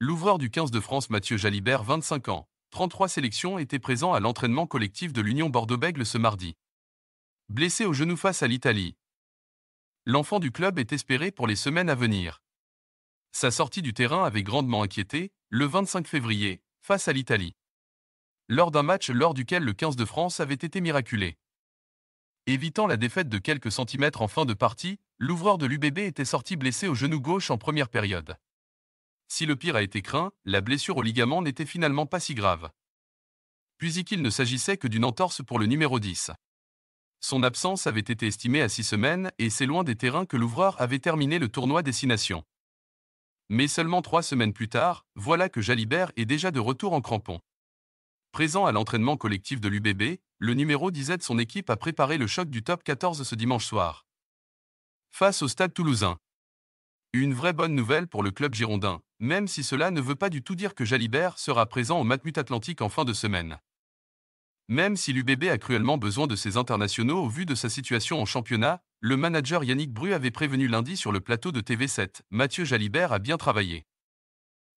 L'ouvreur du 15 de France Mathieu Jalibert, 25 ans, 33 sélections, était présent à l'entraînement collectif de l'Union Bordeaux-Bègle ce mardi. Blessé au genou face à l'Italie, l'enfant du club est espéré pour les semaines à venir. Sa sortie du terrain avait grandement inquiété, le 25 février, face à l'Italie. Lors d'un match lors duquel le 15 de France avait été miraculé. Évitant la défaite de quelques centimètres en fin de partie, l'ouvreur de l'UBB était sorti blessé au genou gauche en première période. Si le pire a été craint, la blessure au ligament n'était finalement pas si grave. Puisqu'il ne s'agissait que d'une entorse pour le numéro 10. Son absence avait été estimée à six semaines et c'est loin des terrains que l'ouvreur avait terminé le tournoi Destination. Mais seulement trois semaines plus tard, voilà que Jalibert est déjà de retour en crampon. Présent à l'entraînement collectif de l'UBB, le numéro 10 aide son équipe à préparer le choc du top 14 ce dimanche soir. Face au stade toulousain. Une vraie bonne nouvelle pour le club girondin, même si cela ne veut pas du tout dire que Jalibert sera présent au Matmut Atlantique en fin de semaine. Même si l'UBB a cruellement besoin de ses internationaux au vu de sa situation en championnat, le manager Yannick Bru avait prévenu lundi sur le plateau de TV7, Mathieu Jalibert a bien travaillé.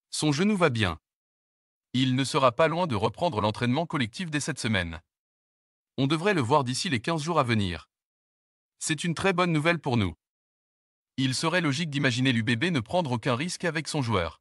Son genou va bien. Il ne sera pas loin de reprendre l'entraînement collectif dès cette semaine. On devrait le voir d'ici les 15 jours à venir. C'est une très bonne nouvelle pour nous il serait logique d'imaginer l'UBB ne prendre aucun risque avec son joueur.